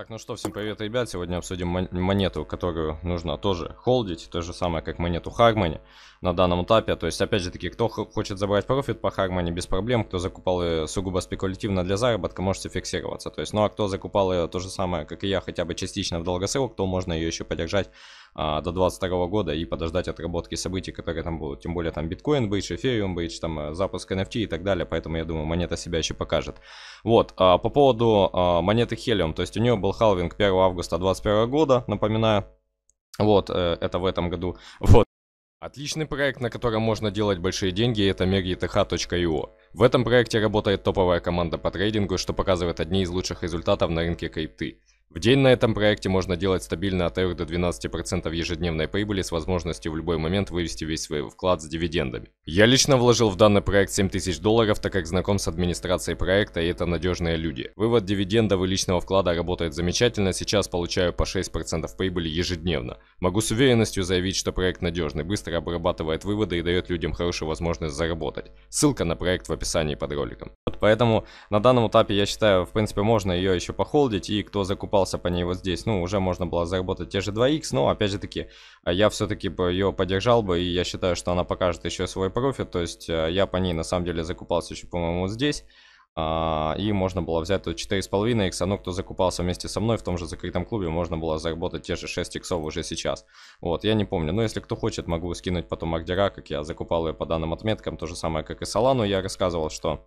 Так, ну что, всем привет, ребят. Сегодня обсудим монету, которую нужно тоже холдить. То же самое, как монету Хармани на данном этапе. То есть, опять же таки, кто хочет забрать профит по Хармани без проблем, кто закупал ее сугубо спекулятивно для заработка, можете фиксироваться. То есть, ну а кто закупал ее то же самое, как и я, хотя бы частично в долгосрок, то можно ее еще поддержать а, до 22 года и подождать отработки событий, которые там будут. Тем более там биткоин бейдж, эфириум бейдж, там э, запуск NFT и так далее. Поэтому я думаю, монета себя еще покажет. Вот, а, по поводу а, монеты Helium. То есть у нее был халвинг 1 августа 2021 года, напоминаю. Вот, э, это в этом году. Вот. Отличный проект, на котором можно делать большие деньги, это mergeth.io. В этом проекте работает топовая команда по трейдингу, что показывает одни из лучших результатов на рынке крипты. В день на этом проекте можно делать стабильно от 3 до 12% ежедневной прибыли с возможностью в любой момент вывести весь свой вклад с дивидендами. Я лично вложил в данный проект 7000 долларов, так как знаком с администрацией проекта и это надежные люди. Вывод дивидендов и личного вклада работает замечательно, сейчас получаю по 6% прибыли ежедневно. Могу с уверенностью заявить, что проект надежный, быстро обрабатывает выводы и дает людям хорошую возможность заработать. Ссылка на проект в описании под роликом. Поэтому на данном этапе я считаю, в принципе, можно ее еще похолдить и кто закупал покопался по ней вот здесь. Ну, уже можно было заработать те же 2х, но, опять же таки, э, я все-таки ее поддержал бы, и я считаю, что она покажет еще свой профит. То есть э, я по ней, на самом деле, закупался еще, по-моему, вот здесь. А, и можно было взять тут 4,5 а Ну, кто закупался вместе со мной в том же закрытом клубе, можно было заработать те же 6 иксов уже сейчас. Вот, я не помню. Но если кто хочет, могу скинуть потом Агдера, как я закупал ее по данным отметкам. То же самое, как и Солану я рассказывал, что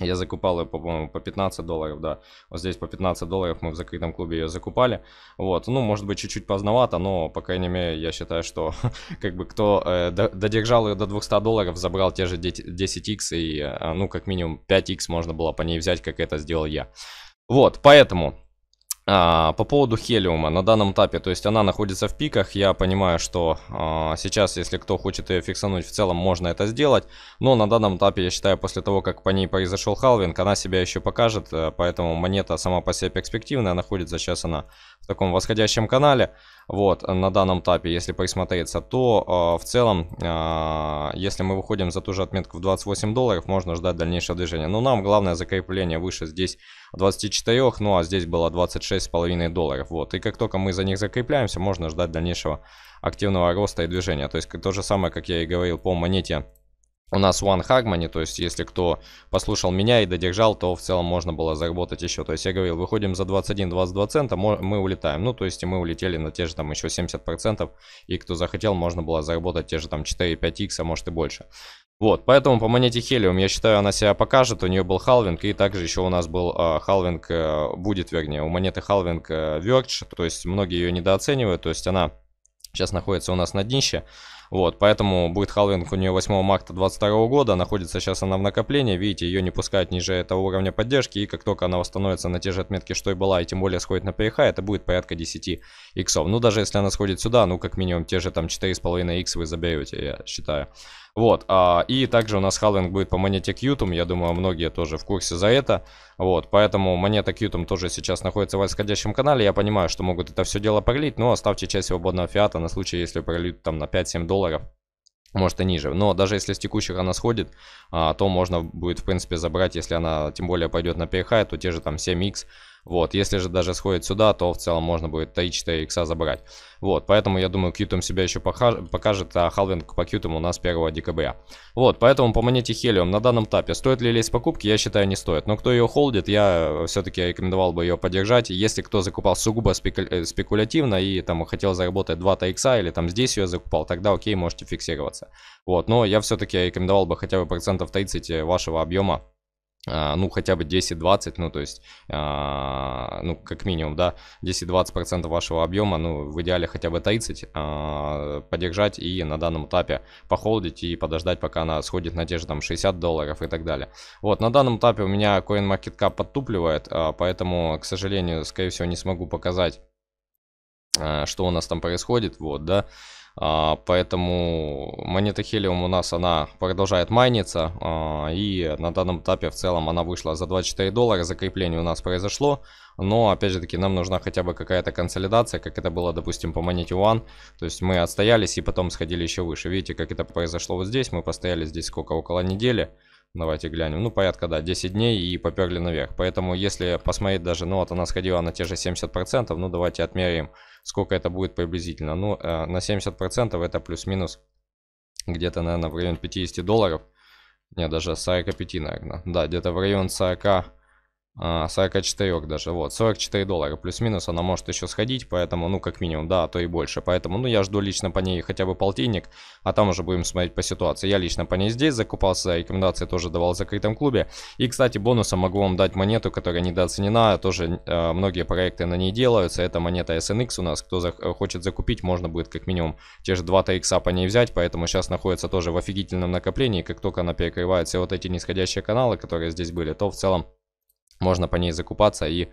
я закупал ее, по-моему, по 15 долларов, да. Вот здесь по 15 долларов мы в закрытом клубе ее закупали. Вот, ну, может быть, чуть-чуть поздновато, но, по крайней мере, я считаю, что, как бы, кто э, додержал ее до 200 долларов, забрал те же 10x и, э, ну, как минимум 5x можно было по ней взять, как это сделал я. Вот, поэтому а, по поводу Хелиума на данном этапе, то есть она находится в пиках, я понимаю, что а, сейчас, если кто хочет ее фиксануть, в целом можно это сделать, но на данном этапе, я считаю, после того, как по ней произошел халвинг, она себя еще покажет, э, поэтому монета сама по себе перспективная, находится сейчас она в таком восходящем канале, вот, э, на данном этапе, если присмотреться, то э, в целом, э, если мы выходим за ту же отметку в 28 долларов, можно ждать дальнейшего движения. Но нам главное закрепление выше здесь 24, ну а здесь было 26,5 долларов, вот. И как только мы за них закрепляемся, можно ждать дальнейшего активного роста и движения. То есть то же самое, как я и говорил по монете у нас One Hagmony, то есть если кто послушал меня и додержал, то в целом можно было заработать еще. То есть я говорил, выходим за 21-22 цента, мы улетаем. Ну, то есть мы улетели на те же там еще 70%, и кто захотел, можно было заработать те же там 4-5 x, а может и больше. Вот, поэтому по монете Helium, я считаю, она себя покажет, у нее был халвинг, и также еще у нас был э, халвинг, э, будет вернее, у монеты халвинг э, Verge, то есть многие ее недооценивают, то есть она сейчас находится у нас на днище, вот, поэтому будет халвинг у нее 8 марта 2022 года. Находится сейчас она в накоплении. Видите, ее не пускают ниже этого уровня поддержки. И как только она восстановится на те же отметки, что и была, и тем более сходит на ПХ, это будет порядка 10 иксов. Ну, даже если она сходит сюда, ну, как минимум те же там 4,5 икс вы заберете, я считаю. Вот, а, и также у нас халвинг будет по монете Qtum, я думаю, многие тоже в курсе за это. Вот, поэтому монета Qtum тоже сейчас находится в восходящем канале, я понимаю, что могут это все дело пролить, но оставьте часть свободного фиата на случай, если пролить там на 5-7 долларов. Может и ниже. Но даже если с текущих она сходит, а, то можно будет в принципе забрать, если она тем более пойдет на перехай, то те же там 7x вот, если же даже сходит сюда, то в целом можно будет та 4 икса забрать. Вот, поэтому я думаю, кьютом себя еще покажет, а халвинг по Кьютуму у нас 1 декабря. Вот, поэтому по монете Хелиум на данном этапе стоит ли лезть покупки, я считаю не стоит. Но кто ее холдит, я э, все-таки рекомендовал бы ее поддержать. Если кто закупал сугубо спеку э, спекулятивно и там хотел заработать 2 икса или там здесь ее закупал, тогда окей, можете фиксироваться. Вот, но я все-таки рекомендовал бы хотя бы процентов 30 э, вашего объема а, ну, хотя бы 10-20, ну, то есть, а, ну, как минимум, да, 10-20% вашего объема, ну, в идеале хотя бы 30, а, подержать и на данном этапе похолдить и подождать, пока она сходит на те же там 60 долларов и так далее. Вот, на данном этапе у меня CoinMarketCap подтупливает, а, поэтому, к сожалению, скорее всего, не смогу показать, а, что у нас там происходит, вот, да, а, поэтому монета Helium у нас она продолжает майниться. А, и на данном этапе в целом она вышла за 24 доллара. Закрепление у нас произошло. Но, опять же таки, нам нужна хотя бы какая-то консолидация, как это было, допустим, по монете One. То есть мы отстоялись и потом сходили еще выше. Видите, как это произошло вот здесь. Мы постояли здесь сколько? Около недели. Давайте глянем. Ну, порядка, да, 10 дней и поперли наверх. Поэтому, если посмотреть даже, ну, вот она сходила на те же 70%, ну, давайте отмерим, сколько это будет приблизительно. Ну, э, на 70% это плюс-минус где-то, наверное, в районе 50 долларов. Не, даже 45, наверное. Да, где-то в район 40 44 а, даже, вот, 44 доллара плюс-минус, она может еще сходить, поэтому, ну, как минимум, да, а то и больше, поэтому, ну, я жду лично по ней хотя бы полтинник, а там уже будем смотреть по ситуации, я лично по ней здесь закупался, рекомендации тоже давал в закрытом клубе, и, кстати, бонусом могу вам дать монету, которая недооценена, тоже э, многие проекты на ней делаются, это монета SNX у нас, кто за, э, хочет закупить, можно будет как минимум те же 2-3 икса по ней взять, поэтому сейчас находится тоже в офигительном накоплении, как только она перекрывает все вот эти нисходящие каналы, которые здесь были, то в целом можно по ней закупаться и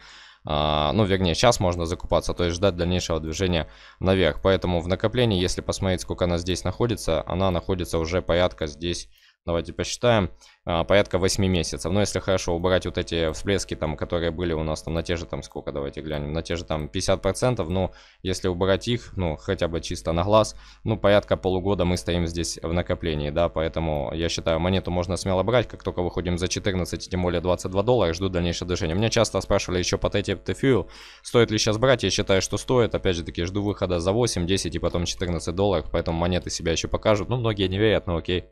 а, ну, вернее, сейчас можно закупаться, то есть ждать дальнейшего движения наверх. Поэтому в накоплении, если посмотреть, сколько она здесь находится, она находится уже порядка здесь давайте посчитаем, а, порядка 8 месяцев. Но если хорошо убрать вот эти всплески, там, которые были у нас там на те же, там, сколько, давайте глянем, на те же там 50%, ну, если убрать их, ну, хотя бы чисто на глаз, ну, порядка полугода мы стоим здесь в накоплении, да, поэтому я считаю, монету можно смело брать, как только выходим за 14, тем более 22 доллара, жду дальнейшее движение. Меня часто спрашивали еще по TTF Fuel, стоит ли сейчас брать, я считаю, что стоит, опять же таки, жду выхода за 8, 10 и потом 14 долларов, поэтому монеты себя еще покажут, ну, многие не верят, но окей.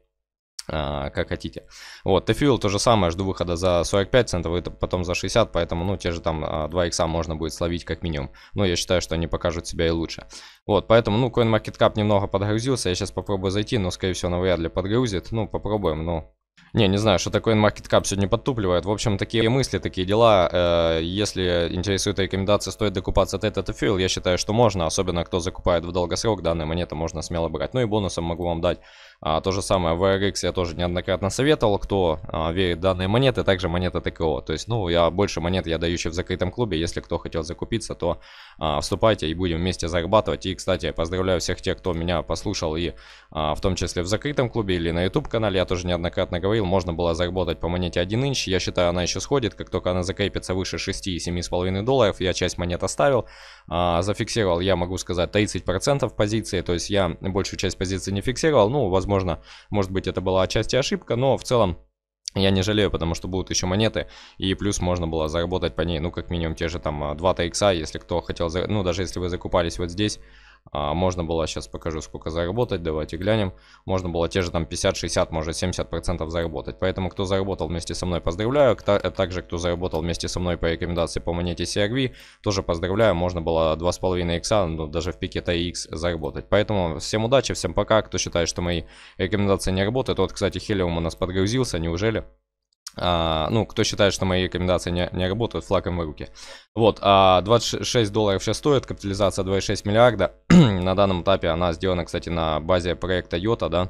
А, как хотите. Вот, Тефил то же самое, жду выхода за 45 центов и потом за 60, поэтому, ну, те же там 2 а, икса можно будет словить как минимум. Но я считаю, что они покажут себя и лучше. Вот, поэтому, ну, CoinMarketCap немного подгрузился, я сейчас попробую зайти, но, скорее всего, навряд ли подгрузит. Ну, попробуем, но не, не знаю, что такое CoinMarketCap сегодня подтупливает. В общем, такие мысли, такие дела. Э, если интересует рекомендации, стоит докупаться от этого фил, я считаю, что можно, особенно кто закупает в долгосрок данные монеты, можно смело брать. Ну и бонусом могу вам дать а, то же самое в RX я тоже неоднократно советовал, кто а, верит в данные монеты, также монета ТКО. То есть, ну, я больше монет я даю еще в закрытом клубе. Если кто хотел закупиться, то а, вступайте и будем вместе зарабатывать. И, кстати, поздравляю всех тех, кто меня послушал и а, в том числе в закрытом клубе или на YouTube канале. Я тоже неоднократно говорил говорил, можно было заработать по монете 1 инч. Я считаю, она еще сходит. Как только она закрепится выше 6 и 7,5 долларов, я часть монет оставил. А, зафиксировал, я могу сказать, 30% позиции. То есть я большую часть позиции не фиксировал. Ну, возможно, может быть, это была отчасти ошибка, но в целом... Я не жалею, потому что будут еще монеты, и плюс можно было заработать по ней, ну, как минимум, те же там 2 икса, если кто хотел, ну, даже если вы закупались вот здесь, а, можно было, сейчас покажу, сколько заработать, давайте глянем. Можно было те же там 50-60, может 70% заработать. Поэтому, кто заработал вместе со мной, поздравляю. А также, кто заработал вместе со мной по рекомендации по монете CRV, тоже поздравляю. Можно было 2,5 икса, ну, даже в пике TX заработать. Поэтому всем удачи, всем пока. Кто считает, что мои рекомендации не работают, вот, кстати, хелиум у нас подгрузился, неужели? А, ну, кто считает, что мои рекомендации не, не работают, флаг им в руки. Вот, а 26 долларов сейчас стоит, капитализация 2,6 миллиарда. на данном этапе она сделана, кстати, на базе проекта Йота, да.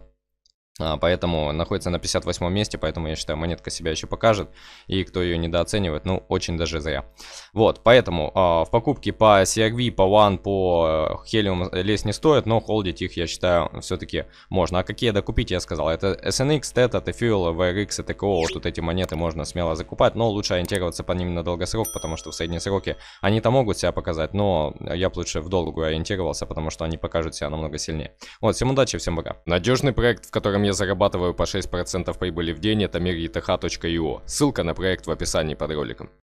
А, поэтому находится на 58 месте, поэтому я считаю, монетка себя еще покажет. И кто ее недооценивает, ну, очень даже зря. Вот, поэтому э, в покупке по CRV, по One, по э, Helium лезть не стоит, но холдить их, я считаю, все-таки можно. А какие докупить, я сказал, это SNX, TET, это Fuel, VRX, это CO, вот тут эти монеты можно смело закупать, но лучше ориентироваться по ним на долгосрок, потому что в средние сроки они-то могут себя показать, но я бы лучше в долгую ориентировался, потому что они покажут себя намного сильнее. Вот, всем удачи, всем пока. Надежный проект, в котором я зарабатываю по 6% прибыли в день, это мир.eth.io. Ссылка на проект в описании под роликом.